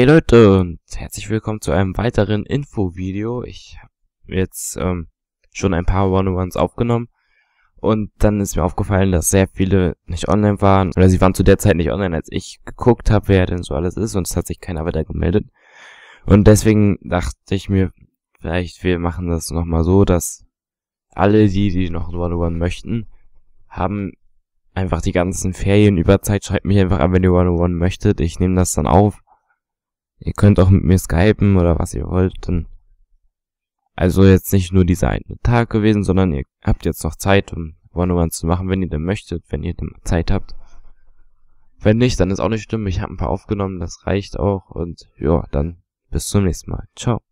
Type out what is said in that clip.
Hey Leute und herzlich willkommen zu einem weiteren Info-Video. Ich habe jetzt ähm, schon ein paar One-on-Ones aufgenommen und dann ist mir aufgefallen, dass sehr viele nicht online waren oder sie waren zu der Zeit nicht online, als ich geguckt habe, wer denn so alles ist und es hat sich keiner weiter gemeldet. Und deswegen dachte ich mir, vielleicht wir machen das nochmal so, dass alle die, die noch One-on-One möchten, haben einfach die ganzen Ferien über Zeit. Schreibt mich einfach an, wenn ihr One-on-One möchtet. Ich nehme das dann auf Ihr könnt auch mit mir skypen oder was ihr wollt. Dann also jetzt nicht nur dieser eine Tag gewesen, sondern ihr habt jetzt noch Zeit, um One-on-One zu machen, wenn ihr denn möchtet, wenn ihr denn Zeit habt. Wenn nicht, dann ist auch nicht schlimm. Ich habe ein paar aufgenommen, das reicht auch. Und ja, dann bis zum nächsten Mal. Ciao.